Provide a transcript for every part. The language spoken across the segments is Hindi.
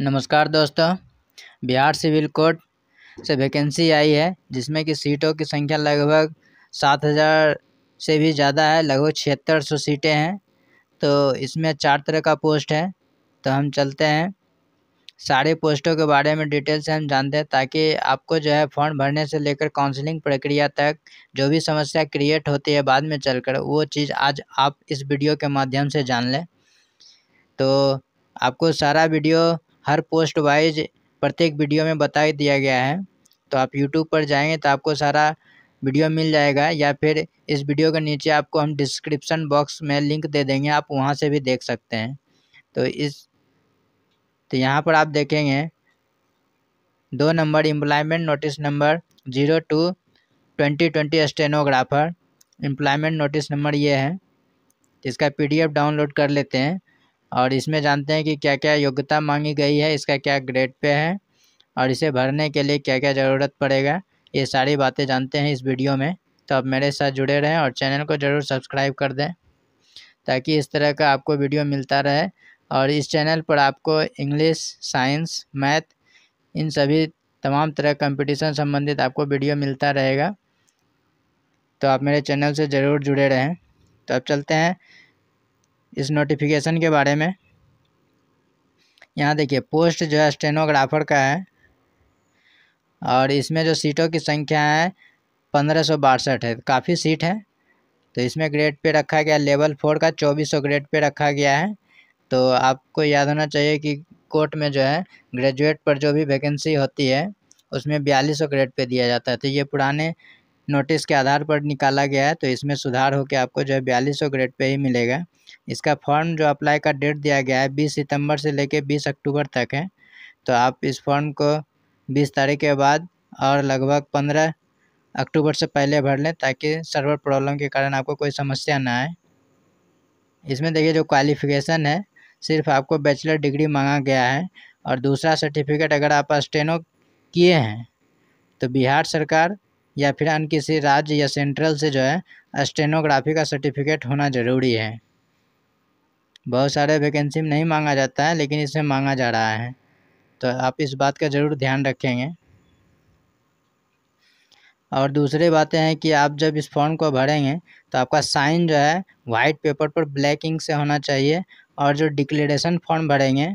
नमस्कार दोस्तों बिहार सिविल कोर्ट से वैकेंसी आई है जिसमें कि सीटों की संख्या लगभग सात हज़ार से भी ज़्यादा है लगभग छिहत्तर सौ सीटें हैं तो इसमें चार तरह का पोस्ट है तो हम चलते हैं सारे पोस्टों के बारे में डिटेल से हम जानते हैं ताकि आपको जो है फॉर्म भरने से लेकर काउंसलिंग प्रक्रिया तक जो भी समस्या क्रिएट होती है बाद में चलकर वो चीज़ आज आप इस वीडियो के माध्यम से जान लें तो आपको सारा वीडियो हर पोस्ट वाइज प्रत्येक वीडियो में बता दिया गया है तो आप यूट्यूब पर जाएंगे तो आपको सारा वीडियो मिल जाएगा या फिर इस वीडियो के नीचे आपको हम डिस्क्रिप्शन बॉक्स में लिंक दे देंगे आप वहाँ से भी देख सकते हैं तो इस तो यहाँ पर आप देखेंगे दो number employment notice number zero two twenty twenty stenographer employment notice number ये है इसका पीडीएफ डाउनलोड कर लेते हैं और इसमें जानते हैं कि क्या क्या योग्यता मांगी गई है इसका क्या ग्रेड पे है और इसे भरने के लिए क्या क्या ज़रूरत पड़ेगा ये सारी बातें जानते हैं इस वीडियो में तो आप मेरे साथ जुड़े रहें और चैनल को ज़रूर सब्सक्राइब कर दें ताकि इस तरह का आपको वीडियो मिलता रहे और इस चैनल पर आपको इंग्लिश साइंस मैथ इन सभी तमाम तरह कंपटीशन संबंधित आपको वीडियो मिलता रहेगा तो आप मेरे चैनल से ज़रूर जुड़े रहें तो अब चलते हैं इस नोटिफिकेशन के बारे में यहाँ देखिए पोस्ट जो है स्टेनोग्राफर का है और इसमें जो सीटों की संख्या है पंद्रह सौ बासठ है काफ़ी सीट है तो इसमें ग्रेड पे रखा गया लेवल फोर का चौबीस सौ ग्रेड पे रखा गया है तो आपको याद होना चाहिए कि कोर्ट में जो है ग्रेजुएट पर जो भी वैकेंसी होती है उसमें बयालीस सौ ग्रेड पे दिया जाता है तो ये पुराने नोटिस के आधार पर निकाला गया है तो इसमें सुधार होकर आपको जो है बयालीस सौ ग्रेड पर ही मिलेगा इसका फॉर्म जो अप्लाई का डेट दिया गया है बीस सितंबर से लेकर बीस अक्टूबर तक है तो आप इस फॉर्म को बीस तारीख के बाद और लगभग पंद्रह अक्टूबर से पहले भर लें ताकि सर्वर प्रॉब्लम के कारण आपको कोई समस्या ना आए इसमें देखिए जो क्वालिफिकेशन है सिर्फ आपको बैचलर डिग्री मांगा गया है और दूसरा सर्टिफिकेट अगर आप स्टेनो किए हैं तो बिहार सरकार या फिर अन्य किसी राज्य या सेंट्रल से जो है स्टेनोग्राफी का सर्टिफिकेट होना ज़रूरी है बहुत सारे वैकेंसी में नहीं मांगा जाता है लेकिन इसमें मांगा जा रहा है तो आप इस बात का ज़रूर ध्यान रखेंगे और दूसरी बातें हैं कि आप जब इस फॉर्म को भरेंगे तो आपका साइन जो है वाइट पेपर पर ब्लैक इंक से होना चाहिए और जो डिक्लेरेशन फॉर्म भरेंगे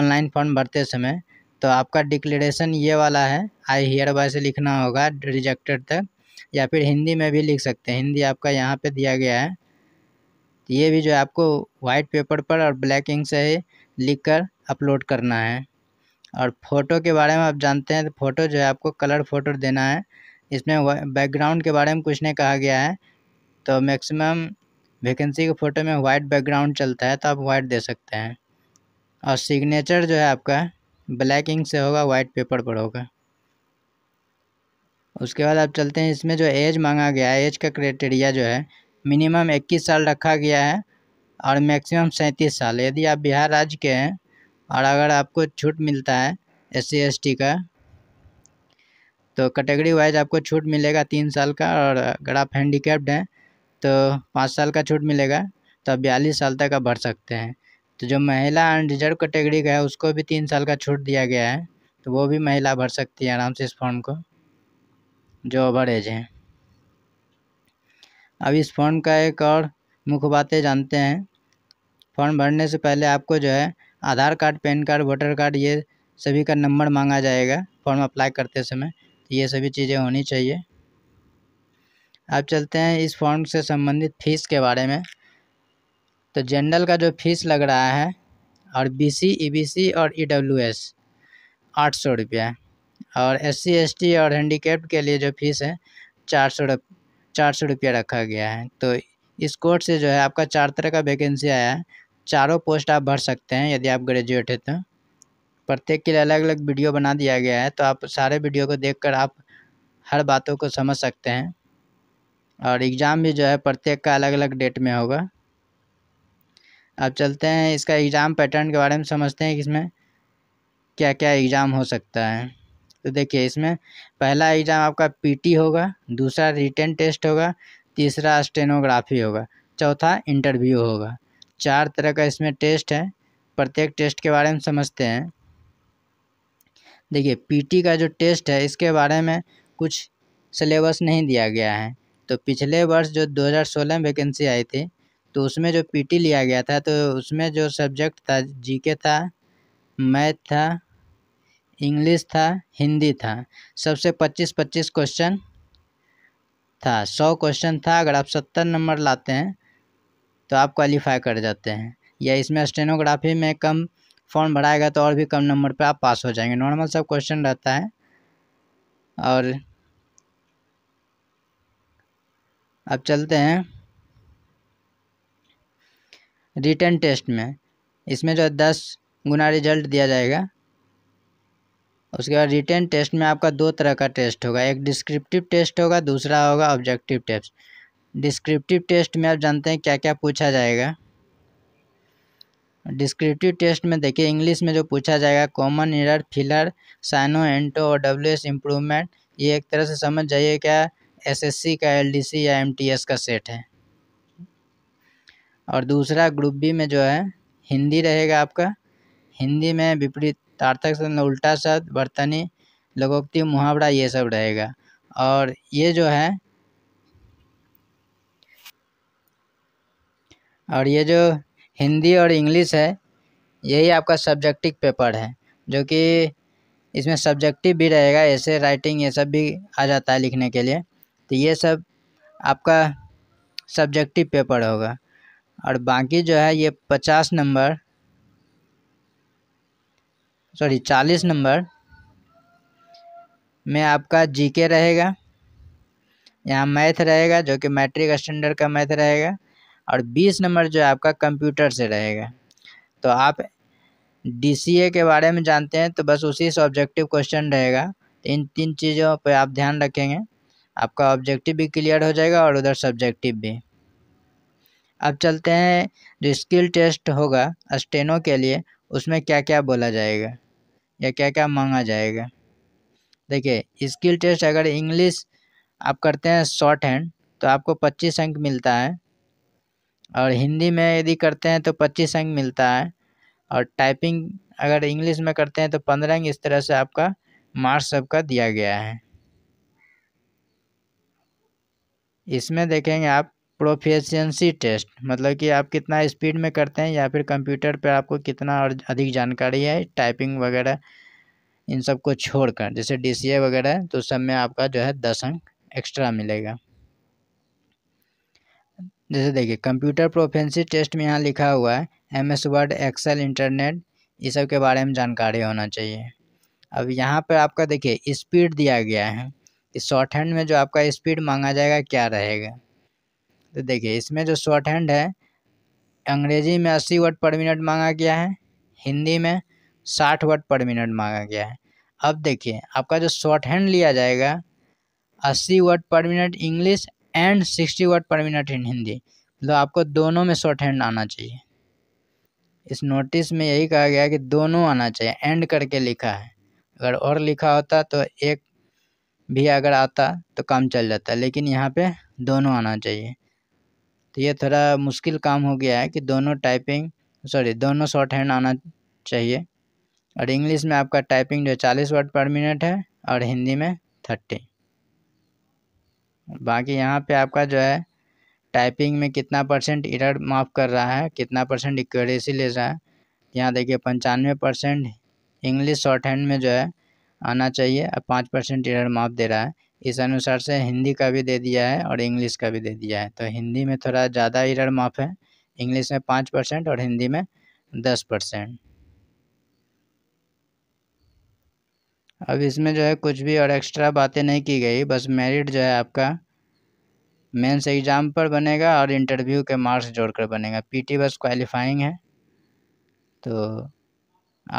ऑनलाइन फॉर्म भरते समय तो आपका डिक्लेरेशन ये वाला है आई हियर बाय से लिखना होगा रिजेक्टेड तक या फिर हिंदी में भी लिख सकते हैं हिंदी आपका यहाँ पे दिया गया है तो ये भी जो है आपको वाइट पेपर पर और ब्लैक इंक से ही लिख कर अपलोड करना है और फ़ोटो के बारे में आप जानते हैं तो फ़ोटो जो है आपको कलर फ़ोटो देना है इसमें बैकग्राउंड के बारे में कुछ नहीं कहा गया है तो मैक्सिमम वैकेंसी के फ़ोटो में वाइट बैकग्राउंड चलता है तो आप वाइट दे सकते हैं और सिग्नेचर जो है आपका ब्लैक इंक से होगा वाइट पेपर पर होगा उसके बाद आप चलते हैं इसमें जो एज मांगा गया है एज का क्राइटेरिया जो है मिनिमम इक्कीस साल रखा गया है और मैक्सिमम सैंतीस साल यदि आप बिहार राज्य के हैं और अगर आपको छूट मिलता है एस सी का तो कैटेगरी वाइज आपको छूट मिलेगा तीन साल का और अगर आप हैंडीकेप्ड हैं तो पाँच साल का छूट मिलेगा तो आप बयालीस साल तक आप भर सकते हैं तो जो महिला अनरिजर्व कैटेगरी का है उसको भी तीन साल का छूट दिया गया है तो वो भी महिला भर सकती है आराम से इस फॉर्म को जो ओवर एज हैं अब इस फॉर्म का एक और मुख्य बातें जानते हैं फॉर्म भरने से पहले आपको जो है Aadhaar card PAN card voter card ये सभी का नंबर मांगा जाएगा फॉर्म अप्लाई करते समय तो ये सभी चीज़ें होनी चाहिए अब चलते हैं इस फॉर्म से संबंधित फ़ीस के बारे में तो जनरल का जो फीस लग रहा है और बीसी ईबीसी और ईडब्ल्यूएस आठ सौ रुपया और एससी एसटी और हैंडीकेप्ट के लिए जो फीस है चार सौ चार सौ रुपया रखा गया है तो इस कोर्स से जो है आपका चार तरह का वैकेंसी आया है चारों पोस्ट आप भर सकते हैं यदि आप ग्रेजुएट हैं तो प्रत्येक के लिए अलग अलग वीडियो बना दिया गया है तो आप सारे वीडियो को देख आप हर बातों को समझ सकते हैं और एग्ज़ाम भी जो है प्रत्येक का अलग अलग डेट में होगा अब चलते हैं इसका एग्ज़ाम पैटर्न के बारे में समझते हैं कि इसमें क्या क्या एग्ज़ाम हो सकता है तो देखिए इसमें पहला एग्ज़ाम आपका पीटी होगा दूसरा रिटर्न टेस्ट होगा तीसरा स्टेनोग्राफी होगा चौथा इंटरव्यू होगा चार तरह का इसमें टेस्ट है प्रत्येक टेस्ट के बारे में समझते हैं देखिए पीटी का जो टेस्ट है इसके बारे में कुछ सिलेबस नहीं दिया गया है तो पिछले वर्ष जो 2016 में वैकेंसी आई थी तो उसमें जो पीटी लिया गया था तो उसमें जो सब्जेक्ट था जीके था मैथ था इंग्लिश था हिंदी था सबसे पच्चीस पच्चीस क्वेश्चन था सौ क्वेश्चन था अगर आप सत्तर नंबर लाते हैं तो आप क्वालिफाई कर जाते हैं या इसमें स्टेनोग्राफी में कम फॉर्म भराएगा तो और भी कम नंबर पर आप पास हो जाएंगे नॉर्मल सब क्वेश्चन रहता है और अब चलते हैं रिटर्न टेस्ट में इसमें जो दस गुना रिजल्ट दिया जाएगा उसके बाद रिटर्न टेस्ट में आपका दो तरह का टेस्ट होगा एक डिस्क्रिप्टिव टेस्ट होगा दूसरा होगा ऑब्जेक्टिव टेस्ट डिस्क्रिप्टिव टेस्ट में आप जानते हैं क्या क्या पूछा जाएगा डिस्क्रिप्टिव टेस्ट में देखिए इंग्लिश में जो पूछा जाएगा कॉमन इरर फिलर साइनो एंटो और डब्ल्यू एस इम्प्रूवमेंट ये एक तरह से समझ जाइए क्या एसएससी का एलडीसी या एमटीएस का सेट है और दूसरा ग्रुप बी में जो है हिंदी रहेगा आपका हिंदी में विपरीत सार्थक शब्द में उल्टा शब्द बर्तनी लोकोक्ति मुहावरा ये सब रहेगा और ये जो है और ये जो हिंदी और इंग्लिश है यही आपका सब्जेक्टिव पेपर है जो कि इसमें सब्जेक्टिव भी रहेगा ऐसे राइटिंग ये सब भी आ जाता है लिखने के लिए तो ये सब आपका सब्जेक्टिव पेपर होगा और बाकी जो है ये पचास नंबर सॉरी चालीस नंबर में आपका जीके रहेगा यहाँ मैथ रहेगा जो कि मैट्रिक स्टैंडर्ड का मैथ रहेगा और बीस नंबर जो आपका कंप्यूटर से रहेगा तो आप डीसीए के बारे में जानते हैं तो बस उसी से ऑब्जेक्टिव क्वेश्चन रहेगा तो इन तीन चीज़ों पर आप ध्यान रखेंगे आपका ऑब्जेक्टिव भी क्लियर हो जाएगा और उधर सब्जेक्टिव भी अब चलते हैं जो स्किल टेस्ट होगा स्टेनो के लिए उसमें क्या क्या बोला जाएगा या क्या क्या मांगा जाएगा देखिए स्किल टेस्ट अगर इंग्लिश आप करते हैं शॉर्ट हैंड तो आपको पच्चीस अंक मिलता है और हिंदी में यदि करते हैं तो पच्चीस अंक मिलता है और टाइपिंग अगर इंग्लिश में करते हैं तो पंद्रह अंक इस तरह से आपका मार्क्स सबका दिया गया है इसमें देखेंगे आप प्रोफिशेंसी टेस्ट मतलब कि आप कितना स्पीड में करते हैं या फिर कंप्यूटर पर आपको कितना और अधिक जानकारी है टाइपिंग वगैरह इन सब को छोड़कर जैसे डी सी ए वगैरह तो सब में आपका जो है दस अंक एक्स्ट्रा मिलेगा जैसे देखिए कंप्यूटर प्रोफेंसी टेस्ट में यहाँ लिखा हुआ है M S word Excel internet ये सब के बारे में जानकारी होना चाहिए अब यहाँ पर आपका देखिए स्पीड दिया गया है कि शॉर्ट हैंड में जो आपका स्पीड मांगा जाएगा क्या रहेगा तो देखिए इसमें जो शॉर्ट हैंड है अंग्रेजी में अस्सी वर्ड पर मिनट मांगा गया है हिंदी में साठ वर्ड पर मिनट मांगा गया है अब देखिए आपका जो शॉर्ट हैंड लिया जाएगा अस्सी वर्ड पर minute English and sixty word पर मिनट इन हिंदी मतलब आपको दोनों में शॉर्ट हैंड आना चाहिए इस नोटिस में यही कहा गया कि दोनों आना चाहिए एंड करके लिखा है अगर और लिखा होता तो एक भी अगर आता तो काम चल जाता लेकिन यहाँ पे दोनों आना चाहिए तो ये थोड़ा मुश्किल काम हो गया है कि दोनों टाइपिंग सॉरी दोनों शॉर्ट हैंड आना चाहिए और इंग्लिश में आपका टाइपिंग जो चालीस वर्ड पर मिनट है और हिंदी में थर्टी बाकी यहाँ पे आपका जो है टाइपिंग में कितना परसेंट इरर माफ़ कर रहा है कितना परसेंट एक्यूरेसी ले रहा है यहाँ देखिए पंचानवे परसेंट इंग्लिश शॉर्ट हैंड में जो है आना चाहिए और पाँच परसेंट इरर माफ़ दे रहा है इस अनुसार से हिंदी का भी दे दिया है और इंग्लिश का भी दे दिया है तो हिंदी में थोड़ा ज़्यादा एरर माफ है इंग्लिश में पाँच परसेंट और हिंदी में दस परसेंट अब इसमें जो है कुछ भी और एक्स्ट्रा बातें नहीं की गई बस मेरिट जो है आपका मेंस एग्ज़ाम पर बनेगा और इंटरव्यू के मार्क्स जोड़कर बनेगा पीटी बस क्वालिफाइंग है तो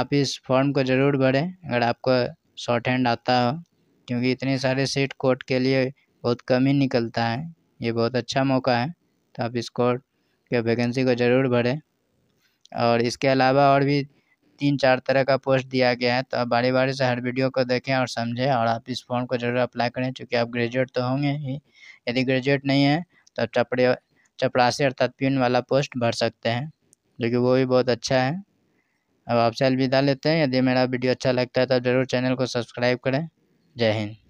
आप इस फॉर्म को ज़रूर भरें अगर आपको शॉर्ट हैंड आता हो क्योंकि इतने सारे सेट कोट के लिए बहुत कम ही निकलता है ये बहुत अच्छा मौका है तो आप इस कोट के वैकेंसी को ज़रूर भरें और इसके अलावा और भी तीन चार तरह का पोस्ट दिया गया है तो आप बारी बारी से हर वीडियो को देखें और समझें और आप इस फॉर्म को ज़रूर अप्लाई करें चूँकि आप ग्रेजुएट तो होंगे ही यदि ग्रेजुएट नहीं है तो आप चपड़े चपरासी अर्थात पिन वाला पोस्ट भर सकते हैं जो कि वो भी बहुत अच्छा है अब आपसे अलविदा लेते हैं यदि मेरा वीडियो अच्छा लगता है तो ज़रूर चैनल को सब्सक्राइब करें जय हिंद